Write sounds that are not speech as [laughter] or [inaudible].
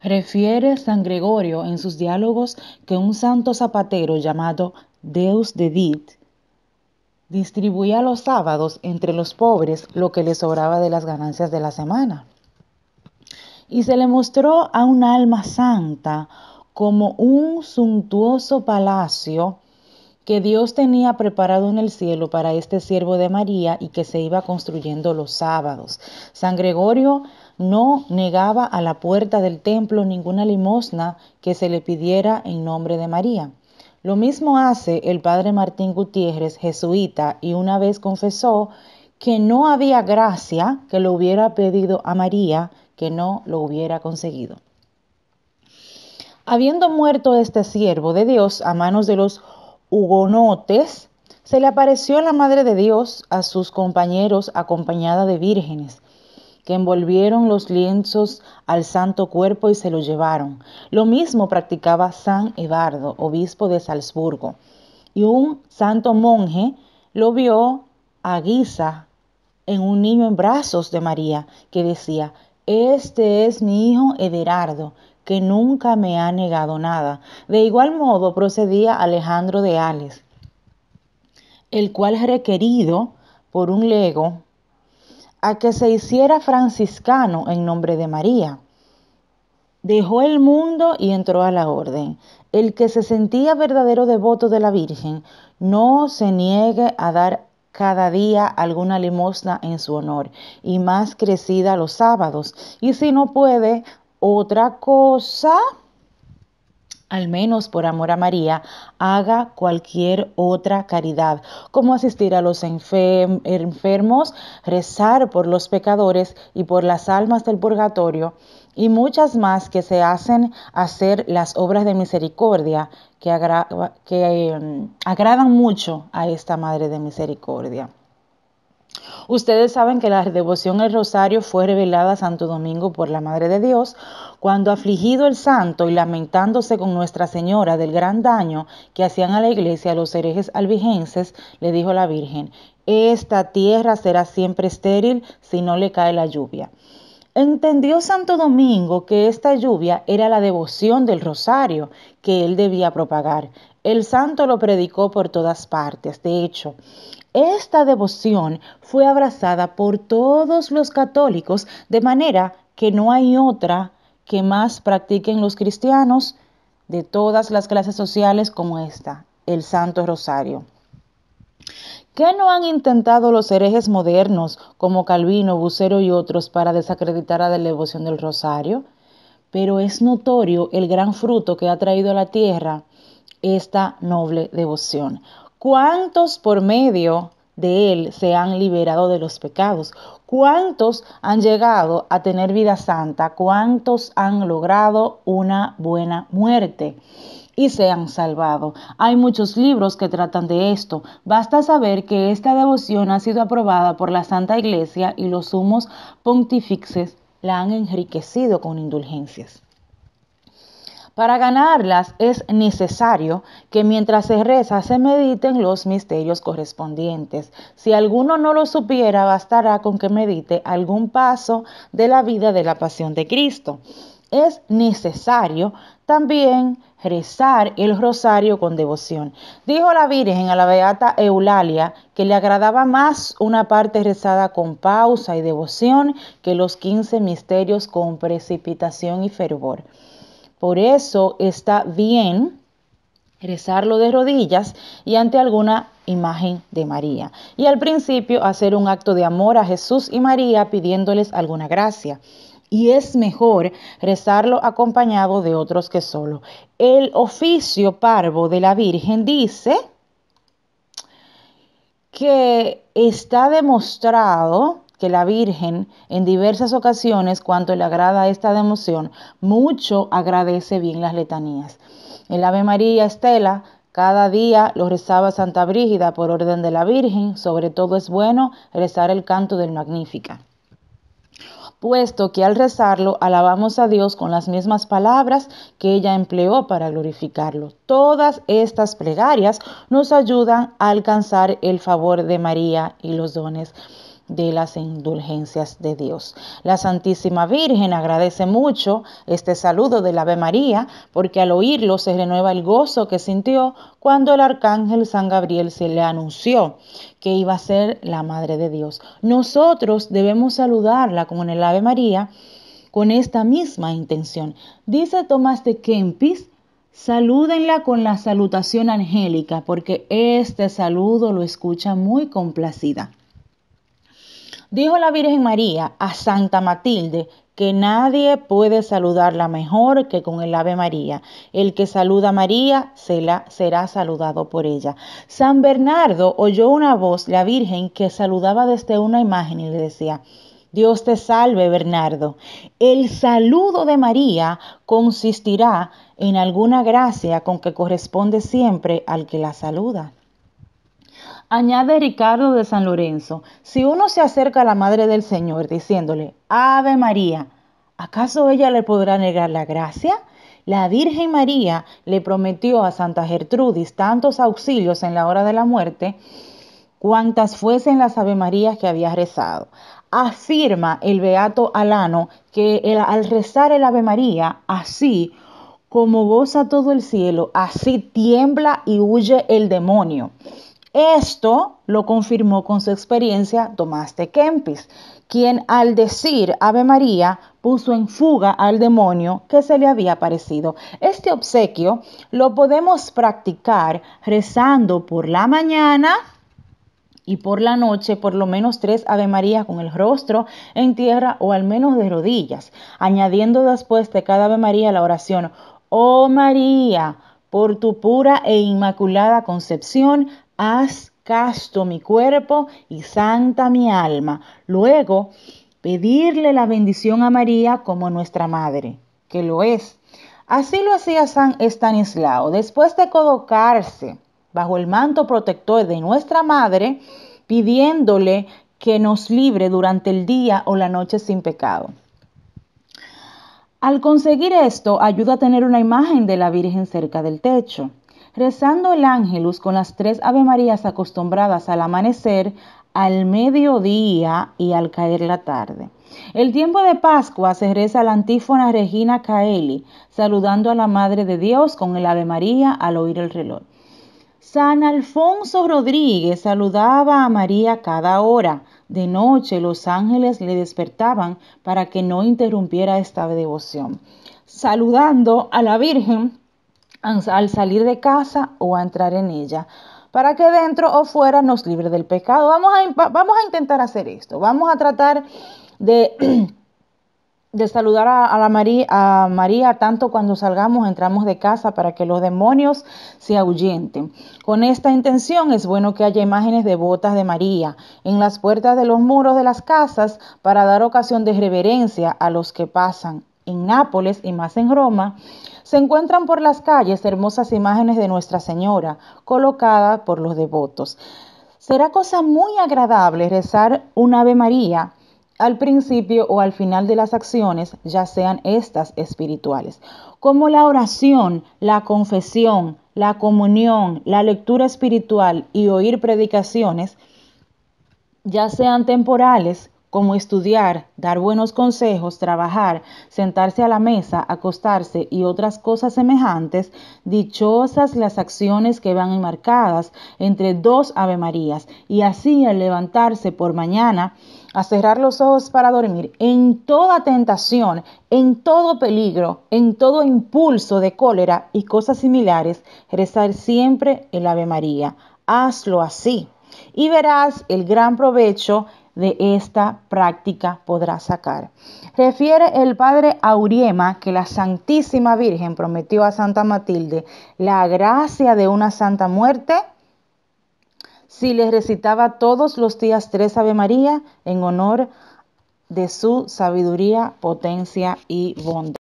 Refiere San Gregorio en sus diálogos que un santo zapatero llamado Deus de Dit distribuía los sábados entre los pobres lo que le sobraba de las ganancias de la semana. Y se le mostró a un alma santa como un suntuoso palacio que Dios tenía preparado en el cielo para este siervo de María y que se iba construyendo los sábados. San Gregorio no negaba a la puerta del templo ninguna limosna que se le pidiera en nombre de María. Lo mismo hace el padre Martín Gutiérrez, jesuita, y una vez confesó que no había gracia que lo hubiera pedido a María, que no lo hubiera conseguido. Habiendo muerto este siervo de Dios a manos de los hugonotes, se le apareció la Madre de Dios a sus compañeros acompañada de vírgenes que envolvieron los lienzos al santo cuerpo y se lo llevaron. Lo mismo practicaba San Eduardo, obispo de Salzburgo, y un santo monje lo vio a guisa en un niño en brazos de María, que decía, este es mi hijo Ederardo, que nunca me ha negado nada. De igual modo procedía Alejandro de Ales, el cual requerido por un lego a que se hiciera franciscano en nombre de María. Dejó el mundo y entró a la orden. El que se sentía verdadero devoto de la Virgen no se niegue a dar cada día alguna limosna en su honor y más crecida los sábados. Y si no puede, otra cosa al menos por amor a María, haga cualquier otra caridad, como asistir a los enfermos, rezar por los pecadores y por las almas del purgatorio, y muchas más que se hacen hacer las obras de misericordia que, em, agradan mucho a esta Madre de Misericordia. Ustedes saben que la devoción al rosario fue revelada a Santo Domingo por la Madre de Dios, cuando afligido el santo y lamentándose con Nuestra Señora del gran daño que hacían a la iglesia los herejes albigenses, le dijo la Virgen, esta tierra será siempre estéril si no le cae la lluvia. Entendió Santo Domingo que esta lluvia era la devoción del rosario que él debía propagar. El santo lo predicó por todas partes. De hecho, esta devoción fue abrazada por todos los católicos de manera que no hay otra que más practiquen los cristianos de todas las clases sociales como esta, el Santo Rosario. ¿Qué no han intentado los herejes modernos como Calvino, Bucero y otros para desacreditar a la devoción del Rosario? Pero es notorio el gran fruto que ha traído a la tierra esta noble devoción. ¿Cuántos por medio de Él se han liberado de los pecados? ¿Cuántos han llegado a tener vida santa? ¿Cuántos han logrado una buena muerte? y se han salvado. Hay muchos libros que tratan de esto. Basta saber que esta devoción ha sido aprobada por la Santa Iglesia y los sumos pontífices la han enriquecido con indulgencias. Para ganarlas es necesario que mientras se reza se mediten los misterios correspondientes. Si alguno no lo supiera, bastará con que medite algún paso de la vida de la pasión de Cristo. Es necesario también rezar el rosario con devoción. Dijo la Virgen a la beata Eulalia que le agradaba más una parte rezada con pausa y devoción que los 15 misterios con precipitación y fervor. Por eso está bien rezarlo de rodillas y ante alguna imagen de María. Y al principio hacer un acto de amor a Jesús y María pidiéndoles alguna gracia. Y es mejor rezarlo acompañado de otros que solo. El oficio parvo de la Virgen dice que está demostrado que la Virgen en diversas ocasiones, cuanto le agrada esta devoción, mucho agradece bien las letanías. El Ave María Estela cada día lo rezaba Santa Brígida por orden de la Virgen, sobre todo es bueno rezar el canto del Magnífica puesto que al rezarlo alabamos a Dios con las mismas palabras que ella empleó para glorificarlo. Todas estas plegarias nos ayudan a alcanzar el favor de María y los dones de las indulgencias de Dios. La Santísima Virgen agradece mucho este saludo del Ave María, porque al oírlo se renueva el gozo que sintió cuando el arcángel San Gabriel se le anunció que iba a ser la Madre de Dios. Nosotros debemos saludarla con el Ave María con esta misma intención. Dice Tomás de Kempis, Salúdenla con la salutación angélica, porque este saludo lo escucha muy complacida. Dijo la Virgen María a Santa Matilde que nadie puede saludarla mejor que con el Ave María. El que saluda a María será saludado por ella. San Bernardo oyó una voz, la Virgen, que saludaba desde una imagen y le decía, Dios te salve, Bernardo. El saludo de María consistirá en alguna gracia con que corresponde siempre al que la saluda. Añade Ricardo de San Lorenzo, si uno se acerca a la Madre del Señor diciéndole, Ave María, ¿acaso ella le podrá negar la gracia? La Virgen María le prometió a Santa Gertrudis tantos auxilios en la hora de la muerte, cuantas fuesen las Ave Marías que había rezado. Afirma el Beato Alano que al rezar el Ave María, así como goza todo el cielo, así tiembla y huye el demonio. Esto lo confirmó con su experiencia Tomás de Kempis, quien al decir Ave María puso en fuga al demonio que se le había aparecido. Este obsequio lo podemos practicar rezando por la mañana y por la noche por lo menos tres Ave María con el rostro en tierra o al menos de rodillas, añadiendo después de cada Ave María la oración, Oh María, por tu pura e inmaculada concepción, haz casto mi cuerpo y santa mi alma. Luego, pedirle la bendición a María como nuestra madre, que lo es. Así lo hacía San Estanislao. Después de colocarse bajo el manto protector de nuestra madre, pidiéndole que nos libre durante el día o la noche sin pecado. Al conseguir esto, ayuda a tener una imagen de la Virgen cerca del techo. Rezando el ángelus con las tres avemarías acostumbradas al amanecer, al mediodía y al caer la tarde. El tiempo de Pascua se reza la antífona Regina Caeli, saludando a la Madre de Dios con el Ave al oír el reloj. San Alfonso Rodríguez saludaba a María cada hora. De noche los ángeles le despertaban para que no interrumpiera esta devoción. Saludando a la Virgen, al salir de casa o a entrar en ella, para que dentro o fuera nos libre del pecado. Vamos a, vamos a intentar hacer esto, vamos a tratar de, [clears throat] de saludar a, la María, a María tanto cuando salgamos, entramos de casa, para que los demonios se ahuyenten. Con esta intención es bueno que haya imágenes de botas de María en las puertas de los muros de las casas para dar ocasión de reverencia a los que pasan. En Nápoles y más en Roma, se encuentran por las calles hermosas imágenes de Nuestra Señora, colocadas por los devotos. Será cosa muy agradable rezar un Ave María al principio o al final de las acciones, ya sean estas espirituales, como la oración, la confesión, la comunión, la lectura espiritual y oír predicaciones, ya sean temporales como estudiar, dar buenos consejos, trabajar, sentarse a la mesa, acostarse y otras cosas semejantes, dichosas las acciones que van enmarcadas entre dos Ave Marías, y así al levantarse por mañana, a cerrar los ojos para dormir, en toda tentación, en todo peligro, en todo impulso de cólera y cosas similares, rezar siempre el Ave María. Hazlo así y verás el gran provecho de esta práctica podrá sacar. Refiere el padre Auriema que la Santísima Virgen prometió a Santa Matilde la gracia de una santa muerte si le recitaba todos los días tres Ave María en honor de su sabiduría, potencia y bondad.